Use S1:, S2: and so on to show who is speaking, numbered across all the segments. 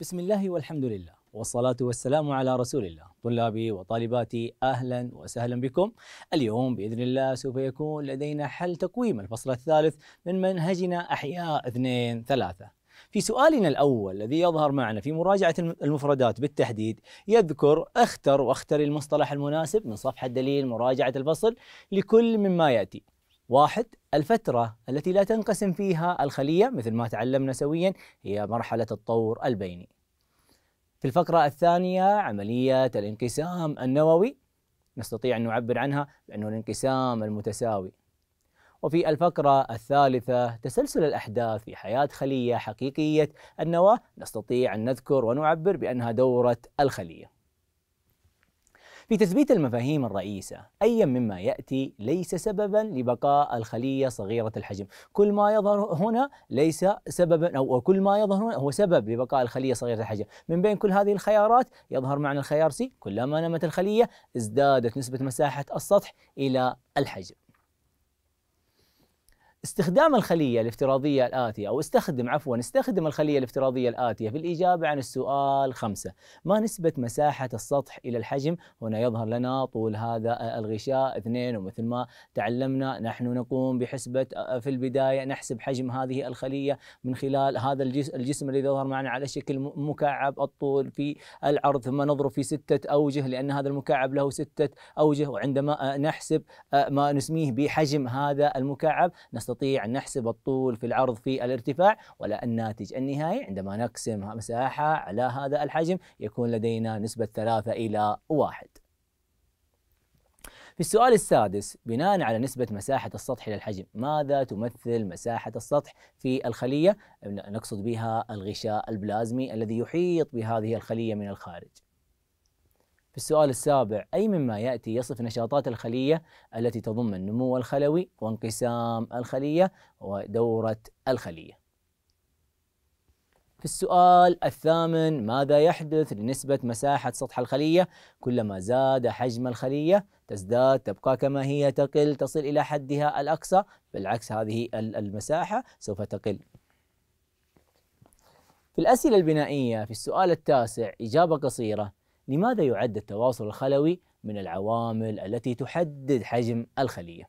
S1: بسم الله والحمد لله والصلاة والسلام على رسول الله طلابي وطالباتي أهلا وسهلا بكم اليوم بإذن الله سوف يكون لدينا حل تقويم الفصل الثالث من منهجنا أحياء اثنين ثلاثة في سؤالنا الأول الذي يظهر معنا في مراجعة المفردات بالتحديد يذكر اختر واختر المصطلح المناسب من صفحة دليل مراجعة الفصل لكل مما يأتي واحد الفترة التي لا تنقسم فيها الخلية مثل ما تعلمنا سويا هي مرحلة الطور البيني. في الفقرة الثانية عملية الانقسام النووي نستطيع أن نعبر عنها بأنه الانقسام المتساوي. وفي الفقرة الثالثة تسلسل الأحداث في حياة خلية حقيقية النواة نستطيع أن نذكر ونعبر بأنها دورة الخلية. في تثبيت المفاهيم الرئيسة أيا مما يأتي ليس سببا لبقاء الخلية صغيرة الحجم كل ما يظهر هنا ليس سببا أو كل ما يظهر هنا هو سبب لبقاء الخلية صغيرة الحجم من بين كل هذه الخيارات يظهر معنى الخيار سي كلما نمت الخلية ازدادت نسبة مساحة السطح إلى الحجم استخدام الخلية الافتراضية الآتية أو استخدم عفوا استخدم الخلية الافتراضية الآتية في الإجابة عن السؤال خمسة ما نسبة مساحة السطح إلى الحجم هنا يظهر لنا طول هذا الغشاء اثنين ومثل ما تعلمنا نحن نقوم بحسبة آه، في البداية نحسب حجم هذه الخلية من خلال هذا الجسم الذي يظهر معنا على شكل مكعب الطول في العرض ثم نضرب في ستة أوجه لأن هذا المكعب له ستة أوجه وعندما آه، نحسب آه، ما نسميه بحجم هذا المكعب نستطيع نستطيع أن نحسب الطول في العرض في الارتفاع ولا الناتج النهائي عندما نقسم مساحة على هذا الحجم يكون لدينا نسبة ثلاثة إلى واحد في السؤال السادس بناء على نسبة مساحة السطح إلى الحجم ماذا تمثل مساحة السطح في الخلية؟ نقصد بها الغشاء البلازمي الذي يحيط بهذه الخلية من الخارج في السؤال السابع أي مما يأتي يصف نشاطات الخلية التي تضم النمو الخلوي وانقسام الخلية ودورة الخلية في السؤال الثامن ماذا يحدث لنسبة مساحة سطح الخلية كلما زاد حجم الخلية تزداد تبقى كما هي تقل تصل إلى حدها الأقصى بالعكس هذه المساحة سوف تقل في الأسئلة البنائية في السؤال التاسع إجابة قصيرة لماذا يعد التواصل الخلوي من العوامل التي تحدد حجم الخلية؟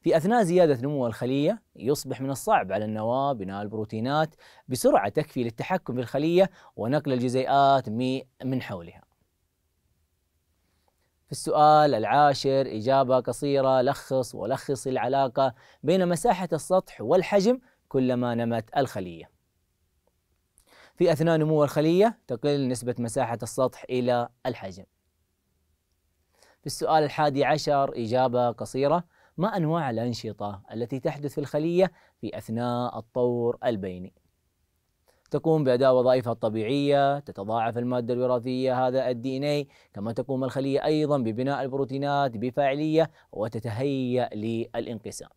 S1: في أثناء زيادة نمو الخلية يصبح من الصعب على النواة بناء البروتينات بسرعة تكفي للتحكم في الخلية ونقل الجزيئات من حولها في السؤال العاشر إجابة قصيرة لخص ولخص العلاقة بين مساحة السطح والحجم كلما نمت الخلية في أثناء نمو الخلية تقل نسبة مساحة السطح إلى الحجم في السؤال الحادي عشر إجابة قصيرة ما أنواع الأنشطة التي تحدث في الخلية في أثناء الطور البيني؟ تقوم بأداء وظائفها الطبيعية تتضاعف المادة الوراثية هذا الدي ان إيه. كما تقوم الخلية أيضا ببناء البروتينات بفاعلية وتتهيأ للانقسام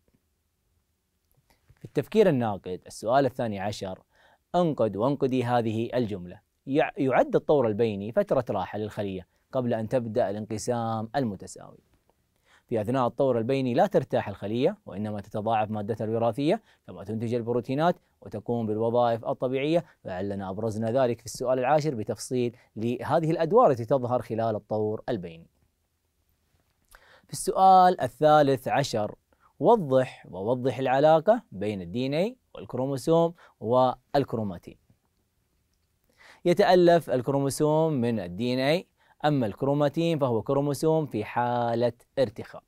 S1: في التفكير الناقد السؤال الثاني عشر انقد وانقدي هذه الجملة يعد الطور البيني فترة راحة للخلية قبل أن تبدأ الانقسام المتساوي في أثناء الطور البيني لا ترتاح الخلية وإنما تتضاعف مادتها الوراثية كما تنتج البروتينات وتقوم بالوظائف الطبيعية لعلنا أبرزنا ذلك في السؤال العاشر بتفصيل لهذه الأدوار التي تظهر خلال الطور البيني في السؤال الثالث عشر وضح ووضح العلاقة بين الـ DNA والكروموسوم والكروماتين يتألف الكروموسوم من الـ DNA أما الكروماتين فهو كروموسوم في حالة ارتخاء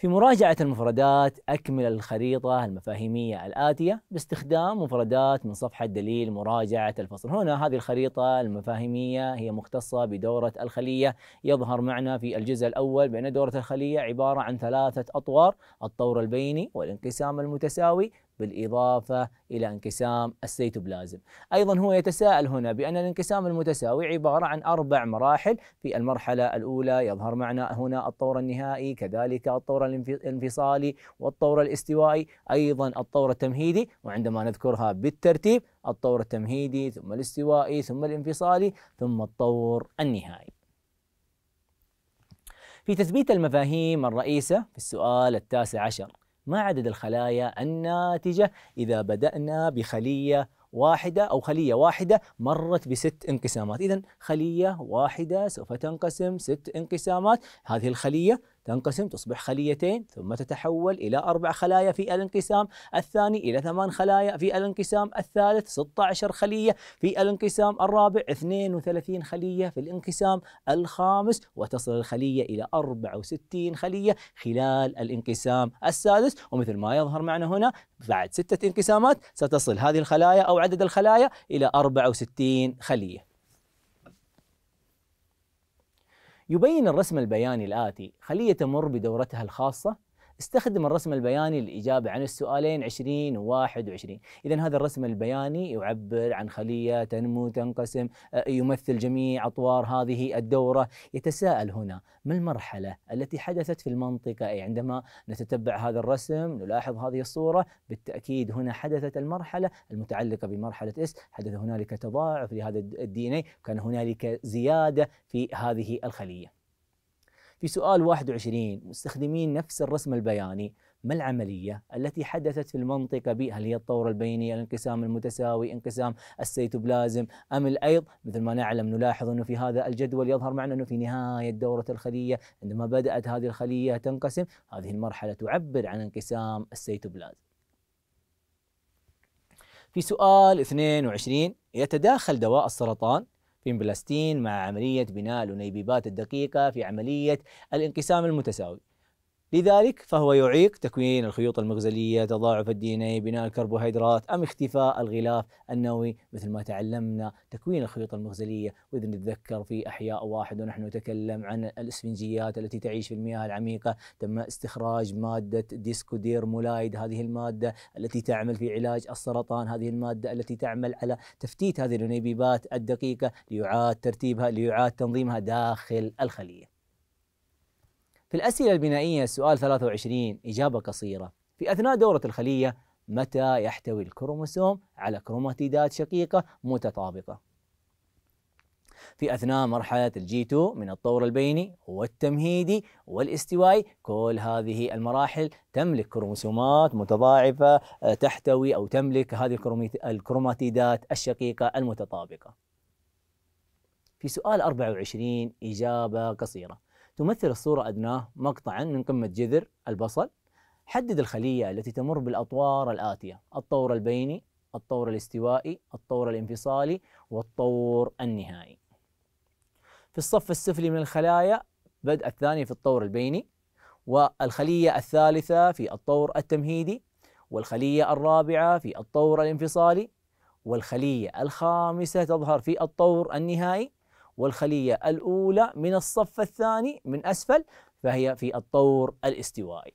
S1: في مراجعة المفردات أكمل الخريطة المفاهيمية الآتية باستخدام مفردات من صفحة دليل مراجعة الفصل هنا هذه الخريطة المفاهيمية هي مختصة بدورة الخلية يظهر معنا في الجزء الأول بأن دورة الخلية عبارة عن ثلاثة أطوار الطور البيني والانقسام المتساوي بالإضافة إلى انقسام السيتوبلازم أيضا هو يتساءل هنا بأن الانقسام المتساوي عبارة عن أربع مراحل في المرحلة الأولى يظهر معنا هنا الطور النهائي كذلك الطور الانفصالي والطور الاستوائي أيضا الطور التمهيدي وعندما نذكرها بالترتيب الطور التمهيدي ثم الاستوائي ثم الانفصالي ثم الطور النهائي في تثبيت المفاهيم الرئيسة في السؤال التاسع عشر ما عدد الخلايا الناتجة إذا بدأنا بخلية واحدة أو خلية واحدة مرت بست انقسامات إذا خلية واحدة سوف تنقسم ست انقسامات هذه الخلية تنقسم تصبح خليتين ثم تتحول إلى أربع خلايا في الانقسام الثاني إلى ثمان خلايا في الانقسام الثالث 16 خلية في الانقسام الرابع 32 خلية في الانقسام الخامس وتصل الخلية إلى 64 خلية خلال الانقسام السادس ومثل ما يظهر معنا هنا بعد ستة انقسامات ستصل هذه الخلايا أو عدد الخلايا إلى 64 خلية يبين الرسم البياني الآتي خلية تمر بدورتها الخاصة استخدم الرسم البياني للإجابة عن السؤالين 20 و 21 إذا هذا الرسم البياني يعبر عن خلية تنمو تنقسم آه، يمثل جميع أطوار هذه الدورة يتساءل هنا ما المرحلة التي حدثت في المنطقة أي عندما نتتبع هذا الرسم نلاحظ هذه الصورة بالتأكيد هنا حدثت المرحلة المتعلقة بمرحلة إس حدث هنالك تضاعف لهذا الدي ان كان هنالك زيادة في هذه الخلية في سؤال 21 مستخدمين نفس الرسم البياني ما العملية التي حدثت في المنطقة بي هل هي الطور البيني الانقسام المتساوي انقسام السيتوبلازم أم الأيض مثل ما نعلم نلاحظ أنه في هذا الجدول يظهر معنا أنه في نهاية دورة الخلية عندما بدأت هذه الخلية تنقسم هذه المرحلة تعبر عن انقسام السيتوبلازم في سؤال 22 يتداخل دواء السرطان بين فلسطين مع عملية بناء الأنيبيبات الدقيقة في عملية الانقسام المتساوي لذلك فهو يعيق تكوين الخيوط المغزلية تضاعف الدي ان بناء الكربوهيدرات أم اختفاء الغلاف النووي مثل ما تعلمنا تكوين الخيوط المغزلية وإذا نتذكر في أحياء واحد ونحن نتكلم عن الإسفنجيات التي تعيش في المياه العميقة تم استخراج مادة ديسكودير مولايد هذه المادة التي تعمل في علاج السرطان هذه المادة التي تعمل على تفتيت هذه النبيبات الدقيقة ليعاد ترتيبها ليعاد تنظيمها داخل الخلية في الأسئلة البنائية سؤال 23 إجابة قصيرة في أثناء دورة الخلية متى يحتوي الكروموسوم على كروماتيدات شقيقة متطابقة في أثناء مرحلة الجي 2 من الطور البيني والتمهيدي والاستوائي كل هذه المراحل تملك كروموسومات متضاعفة آه، تحتوي أو تملك هذه الكروماتيدات الشقيقة المتطابقة في سؤال 24 إجابة قصيرة تمثل الصورة أدناه مقطعا من قمة جذر البصل حدد الخلية التي تمر بالأطوار الآتية الطور البيني الطور الاستوائي الطور الانفصالي والطور النهائي في الصف السفلي من الخلايا بدأ الثاني في الطور البيني والخلية الثالثة في الطور التمهيدي والخلية الرابعة في الطور الانفصالي والخلية الخامسة تظهر في الطور النهائي والخلية الأولى من الصف الثاني من أسفل فهي في الطور الاستوائي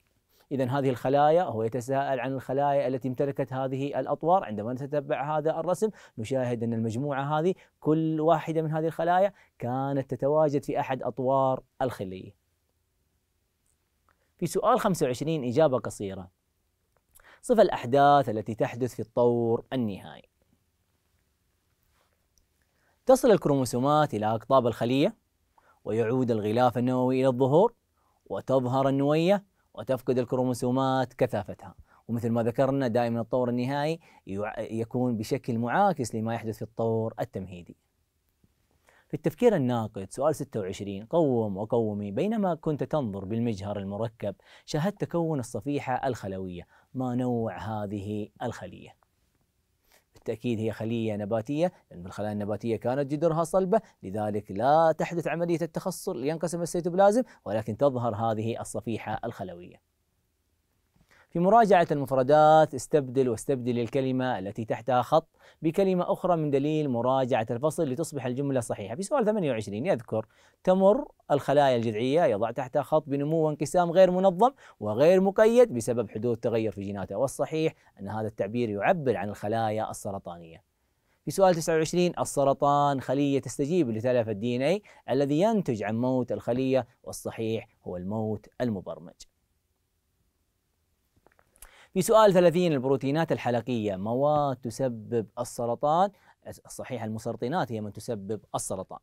S1: إذا هذه الخلايا هو يتساءل عن الخلايا التي امتلكت هذه الأطوار عندما نتتبع هذا الرسم نشاهد أن المجموعة هذه كل واحدة من هذه الخلايا كانت تتواجد في أحد أطوار الخلية في سؤال 25 إجابة قصيرة صف الأحداث التي تحدث في الطور النهائي تصل الكروموسومات إلى أقطاب الخلية ويعود الغلاف النووي إلى الظهور وتظهر النوية وتفقد الكروموسومات كثافتها ومثل ما ذكرنا دائما الطور النهائي يكون بشكل معاكس لما يحدث في الطور التمهيدي في التفكير الناقد سؤال 26 قوم وقومي بينما كنت تنظر بالمجهر المركب شاهدت تكون الصفيحة الخلوية ما نوع هذه الخلية بالتأكيد هي خلية نباتية لأن الخلايا النباتية كانت جدرها صلبة لذلك لا تحدث عملية التخصر لينقسم السيتوبلازم ولكن تظهر هذه الصفيحة الخلوية في مراجعة المفردات استبدل واستبدل الكلمة التي تحتها خط بكلمة أخرى من دليل مراجعة الفصل لتصبح الجملة صحيحة في سؤال 28 يذكر تمر الخلايا الجذعية يضع تحتها خط بنمو وانقسام غير منظم وغير مقيد بسبب حدوث تغير في جيناتها والصحيح أن هذا التعبير يعبر عن الخلايا السرطانية في سؤال 29 السرطان خلية تستجيب لتلف الدي ان اي الذي ينتج عن موت الخلية والصحيح هو الموت المبرمج في سؤال 30 البروتينات الحلقية مواد تسبب السرطان الصحيح المسرطنات هي من تسبب السرطان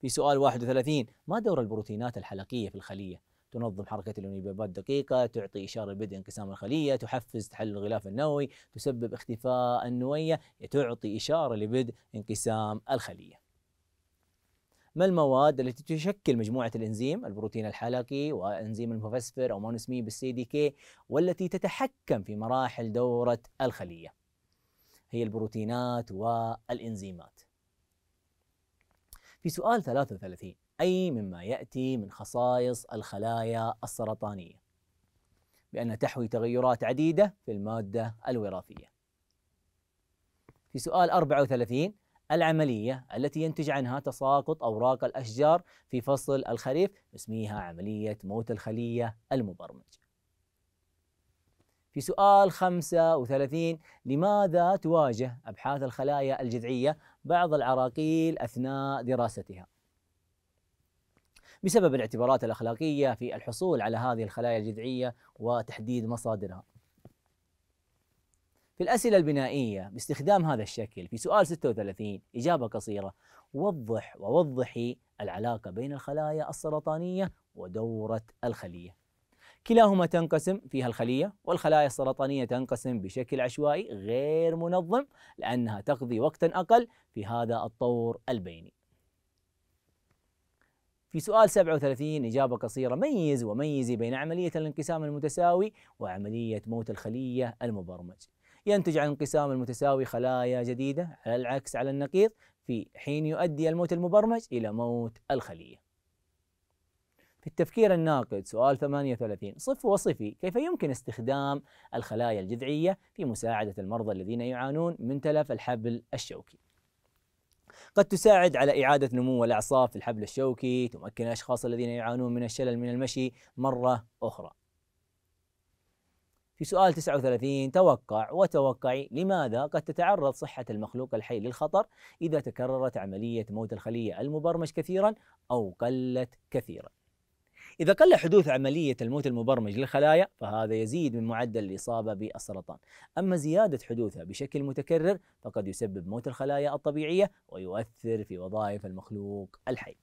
S1: في سؤال 31 ما دور البروتينات الحلقية في الخلية؟ تنظم حركة الأنيبيبات دقيقة تعطي إشارة بدء انقسام الخلية تحفز تحلل الغلاف النووي تسبب اختفاء النوية تعطي إشارة لبدء انقسام الخلية ما المواد التي تشكل مجموعة الإنزيم البروتين الحلقي وإنزيم المفسفر أو ما نسميه بالسي دي كي والتي تتحكم في مراحل دورة الخلية هي البروتينات والإنزيمات في سؤال 33 أي مما يأتي من خصائص الخلايا السرطانية بأنها تحوي تغيرات عديدة في المادة الوراثية في سؤال 34 العملية التي ينتج عنها تساقط أوراق الأشجار في فصل الخريف نسميها عملية موت الخلية المبرمج في سؤال 35 لماذا تواجه أبحاث الخلايا الجذعية بعض العراقيل أثناء دراستها؟ بسبب الاعتبارات الأخلاقية في الحصول على هذه الخلايا الجذعية وتحديد مصادرها في الأسئلة البنائية باستخدام هذا الشكل في سؤال 36 إجابة قصيرة وضح ووضحي العلاقة بين الخلايا السرطانية ودورة الخلية كلاهما تنقسم فيها الخلية والخلايا السرطانية تنقسم بشكل عشوائي غير منظم لأنها تقضي وقتا أقل في هذا الطور البيني في سؤال 37 إجابة قصيرة ميز وميزي بين عملية الانقسام المتساوي وعملية موت الخلية المبرمج ينتج عن انقسام المتساوي خلايا جديدة على العكس على النقيض في حين يؤدي الموت المبرمج إلى موت الخلية في التفكير الناقد سؤال 38 صف وصفي كيف يمكن استخدام الخلايا الجذعية في مساعدة المرضى الذين يعانون من تلف الحبل الشوكي قد تساعد على إعادة نمو الأعصاب في الحبل الشوكي تمكن الأشخاص الذين يعانون من الشلل من المشي مرة أخرى في سؤال 39 توقع وتوقعي لماذا قد تتعرض صحة المخلوق الحي للخطر إذا تكررت عملية موت الخلية المبرمج كثيرا أو قلت كثيرا إذا قل حدوث عملية الموت المبرمج للخلايا فهذا يزيد من معدل الإصابة بالسرطان أما زيادة حدوثها بشكل متكرر فقد يسبب موت الخلايا الطبيعية ويؤثر في وظائف المخلوق الحي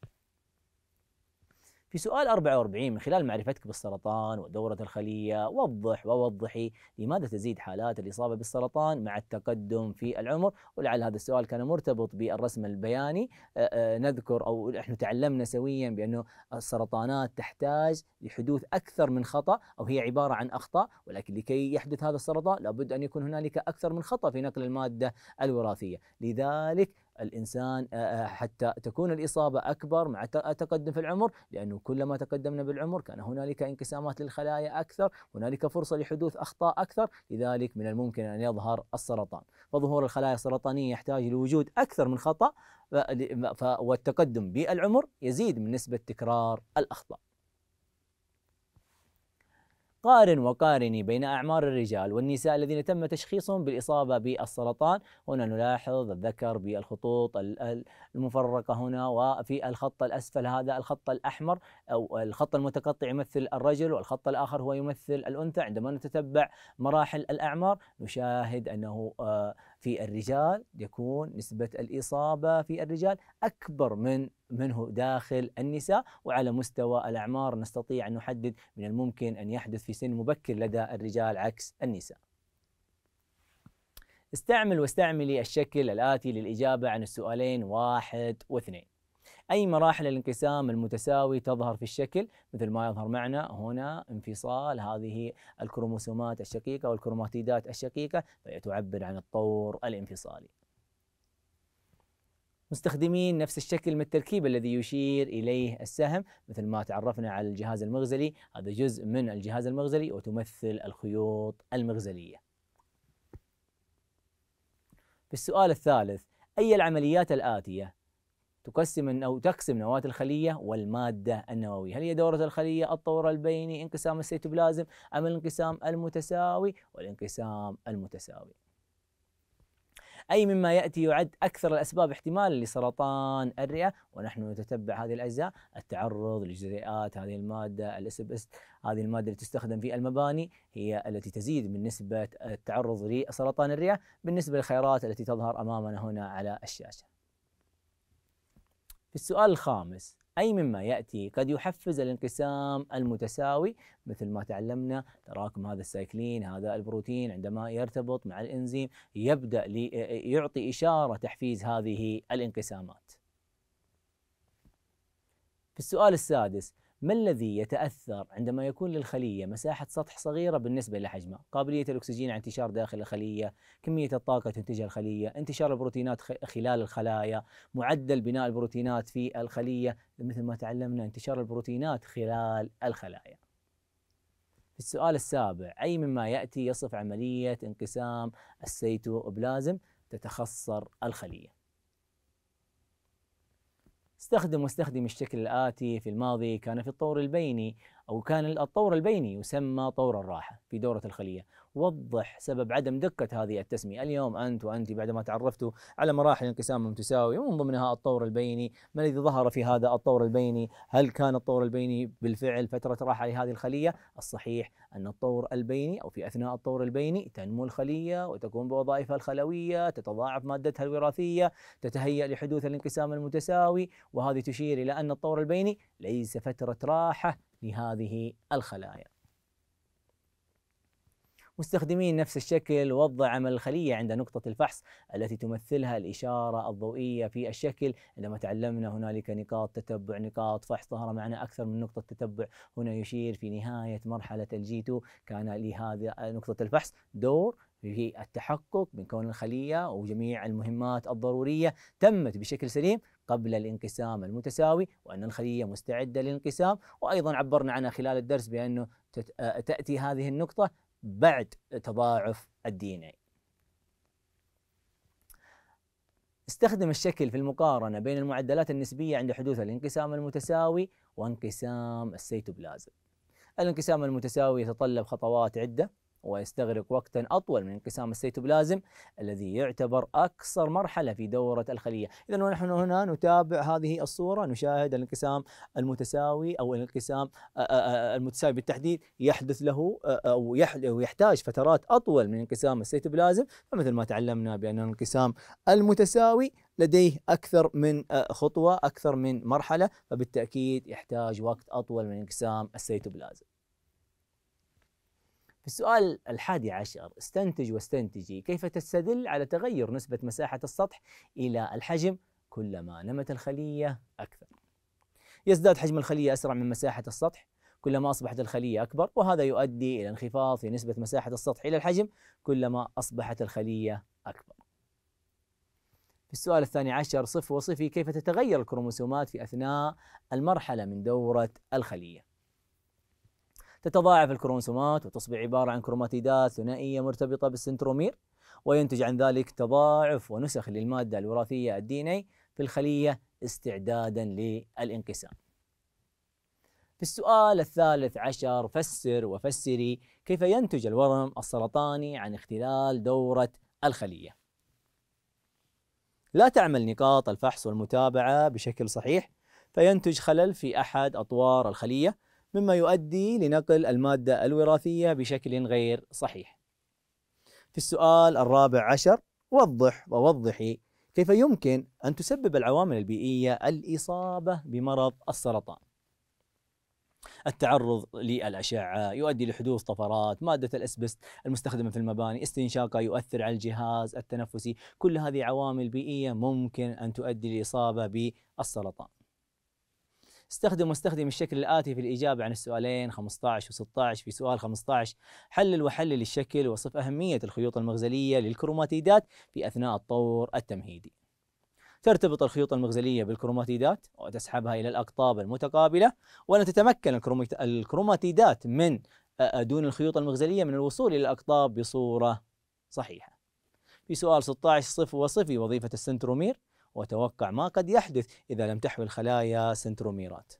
S1: في سؤال 44 من خلال معرفتك بالسرطان ودورة الخلية وضح ووضحي لماذا تزيد حالات الإصابة بالسرطان مع التقدم في العمر ولعل هذا السؤال كان مرتبط بالرسم البياني أه، أه، نذكر أو نحن تعلمنا سويا بأنه السرطانات تحتاج لحدوث أكثر من خطأ أو هي عبارة عن أخطاء ولكن لكي يحدث هذا السرطان لابد أن يكون هنالك أكثر من خطأ في نقل المادة الوراثية لذلك الانسان آه، آه، حتى تكون الاصابه اكبر مع التقدم في العمر لانه كلما تقدمنا بالعمر كان هنالك انقسامات للخلايا اكثر، هنالك فرصه لحدوث اخطاء اكثر، لذلك من الممكن ان يظهر السرطان، فظهور الخلايا السرطانيه يحتاج لوجود اكثر من خطا والتقدم بالعمر يزيد من نسبه تكرار الاخطاء. قارن وقارني بين أعمار الرجال والنساء الذين تم تشخيصهم بالإصابة بالسرطان هنا نلاحظ الذكر بالخطوط المفرقة هنا وفي الخط الأسفل هذا الخط الأحمر أو الخط المتقطع يمثل الرجل والخط الآخر هو يمثل الأنثى عندما نتتبع مراحل الأعمار نشاهد أنه آه، في الرجال يكون نسبة الإصابة في الرجال أكبر من منه داخل النساء وعلى مستوى الأعمار نستطيع أن نحدد من الممكن أن يحدث في سن مبكر لدى الرجال عكس النساء استعمل واستعملي الشكل الآتي للإجابة عن السؤالين واحد واثنين أي مراحل الانقسام المتساوي تظهر في الشكل مثل ما يظهر معنا هنا انفصال هذه الكروموسومات الشقيقة والكروماتيدات الشقيقة فهي تعبر عن الطور الانفصالي مستخدمين نفس الشكل من التركيب الذي يشير إليه السهم مثل ما تعرفنا على الجهاز المغزلي هذا جزء من الجهاز المغزلي وتمثل الخيوط المغزلية السؤال الثالث أي العمليات الآتية تقسم أو تقسم نواة الخلية والمادة النووية هل هي دورة الخلية الطور البيني انقسام السيتوبلازم أم الانقسام المتساوي والانقسام المتساوي أي مما يأتي يعد أكثر الأسباب احتمالا لسرطان الرئة ونحن نتتبع هذه الأجزاء التعرض لجزيئات هذه المادة الاس هذه المادة اللي تستخدم في المباني هي التي تزيد من نسبة التعرض لسرطان الرئة بالنسبة للخيارات التي تظهر أمامنا هنا على الشاشة في السؤال الخامس أي مما يأتي قد يحفز الانقسام المتساوي مثل ما تعلمنا تراكم هذا السايكلين هذا البروتين عندما يرتبط مع الإنزيم يبدأ يعطي إشارة تحفيز هذه الانقسامات في السؤال السادس ما الذي يتأثر عندما يكون للخلية مساحة سطح صغيرة بالنسبة لحجمها؟ قابلية الأكسجين على انتشار داخل الخلية، كمية الطاقة تنتجها الخلية، انتشار البروتينات خلال الخلايا، معدل بناء البروتينات في الخلية، مثل ما تعلمنا انتشار البروتينات خلال الخلايا. في السؤال السابع، أي مما يأتي يصف عملية انقسام السيتوبلازم تتخصر الخلية؟ استخدم واستخدم الشكل الآتي في الماضي كان في الطور البيني أو كان الطور البيني يسمى طور الراحة في دورة الخلية وضح سبب عدم دقة هذه التسمية اليوم أنت وأنت بعدما تعرفتوا على مراحل انقسام متساوية ومن ضمنها الطور البيني ما الذي ظهر في هذا الطور البيني هل كان الطور البيني بالفعل فترة راحة لهذه الخلية الصحيح أن الطور البيني أو في أثناء الطور البيني تنمو الخلية وتقوم بوظائفها الخلوية تتضاعف مادتها الوراثية تتهيأ لحدوث الانقسام المتساوي وهذه تشير إلى أن الطور البيني ليس فترة راحة لهذه الخلايا مستخدمين نفس الشكل وضع عمل الخلية عند نقطة الفحص التي تمثلها الإشارة الضوئية في الشكل عندما تعلمنا هنالك نقاط تتبع نقاط فحص ظهر معنا أكثر من نقطة تتبع هنا يشير في نهاية مرحلة الجي 2 كان لهذه نقطة الفحص دور التحقق من كون الخليه وجميع المهمات الضروريه تمت بشكل سليم قبل الانقسام المتساوي وان الخليه مستعده للانقسام وايضا عبرنا عنها خلال الدرس بانه آه، تاتي هذه النقطه بعد تضاعف الدي إيه. استخدم الشكل في المقارنة بين المعدلات النسبية عند حدوث الانقسام المتساوي وانقسام السيتوبلازم. الانقسام المتساوي يتطلب خطوات عدة ويستغرق وقتا أطول من انقسام السيتوبلازم الذي يعتبر أقصر مرحلة في دورة الخلية إذا ونحن هنا نتابع هذه الصورة نشاهد الانقسام المتساوي أو الانقسام آه، آه، آه، المتساوي بالتحديد يحدث له أو يحتاج فترات أطول من انقسام السيتوبلازم فمثل ما تعلمنا بأن الانقسام المتساوي لديه أكثر من خطوة أكثر من مرحلة فبالتأكيد يحتاج وقت أطول من انقسام السيتوبلازم في السؤال الحادي عشر استنتج واستنتجي كيف تستدل على تغير نسبة مساحة السطح إلى الحجم كلما نمت الخلية أكثر يزداد حجم الخلية أسرع من مساحة السطح كلما أصبحت الخلية أكبر وهذا يؤدي إلى انخفاض في نسبة مساحة السطح إلى الحجم كلما أصبحت الخلية أكبر في السؤال الثاني عشر صف وصفي كيف تتغير الكروموسومات في أثناء المرحلة من دورة الخلية تتضاعف الكروموسومات وتصبح عبارة عن كروماتيدات ثنائية مرتبطة بالسنترومير وينتج عن ذلك تضاعف ونسخ للمادة الوراثية الدي ان إيه في الخلية استعدادا للانقسام في السؤال الثالث عشر فسر وفسري كيف ينتج الورم السرطاني عن اختلال دورة الخلية لا تعمل نقاط الفحص والمتابعة بشكل صحيح فينتج خلل في أحد أطوار الخلية مما يؤدي لنقل المادة الوراثية بشكل غير صحيح. في السؤال الرابع عشر وضح ووضحي كيف يمكن أن تسبب العوامل البيئية الإصابة بمرض السرطان. التعرض للأشعة يؤدي لحدوث طفرات مادة الأسبست المستخدمة في المباني استنشاقها يؤثر على الجهاز التنفسي كل هذه عوامل بيئية ممكن أن تؤدي لإصابة بالسرطان استخدم واستخدم الشكل الآتي في الإجابة عن السؤالين 15 و16 في سؤال 15 حلل وحلل الشكل وصف أهمية الخيوط المغزلية للكروماتيدات في أثناء الطور التمهيدي ترتبط الخيوط المغزلية بالكروماتيدات وتسحبها إلى الأقطاب المتقابلة ولن تتمكن الكروماتيدات من آه، آه، دون الخيوط المغزلية من الوصول إلى الأقطاب بصورة صحيحة في سؤال 16 صف وصفي وظيفة السنترومير وتوقع ما قد يحدث إذا لم تحوي الخلايا سنتروميرات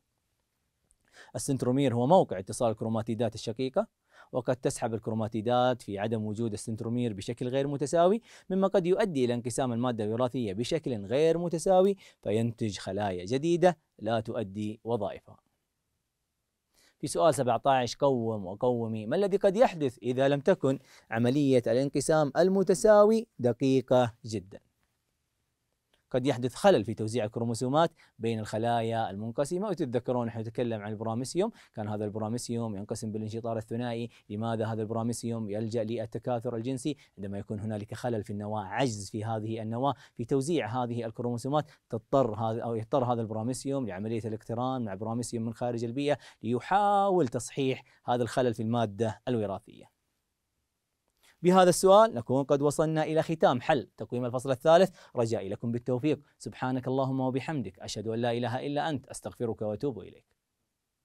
S1: السنترومير هو موقع اتصال الكروماتيدات الشقيقة وقد تسحب الكروماتيدات في عدم وجود السنترومير بشكل غير متساوي مما قد يؤدي إلى انقسام المادة الوراثية بشكل غير متساوي فينتج خلايا جديدة لا تؤدي وظائفها في سؤال 17 قوم وقومي ما الذي قد يحدث إذا لم تكن عملية الانقسام المتساوي دقيقة جداً قد يحدث خلل في توزيع الكروموسومات بين الخلايا المنقسمه وتتذكرون نحن نتكلم عن البراميسيوم كان هذا البراميسيوم ينقسم بالانشطار الثنائي لماذا هذا البراميسيوم يلجا للتكاثر الجنسي عندما يكون هنالك خلل في النواه عجز في هذه النواه في توزيع هذه الكروموسومات تضطر هذا او يضطر هذا البراميسيوم لعمليه الاقتران مع براميسيوم من خارج البيئه ليحاول تصحيح هذا الخلل في الماده الوراثيه بهذا السؤال نكون قد وصلنا إلى ختام حل تقويم الفصل الثالث رجائي لكم بالتوفيق سبحانك اللهم وبحمدك أشهد أن لا إله إلا أنت أستغفرك وأتوب إليك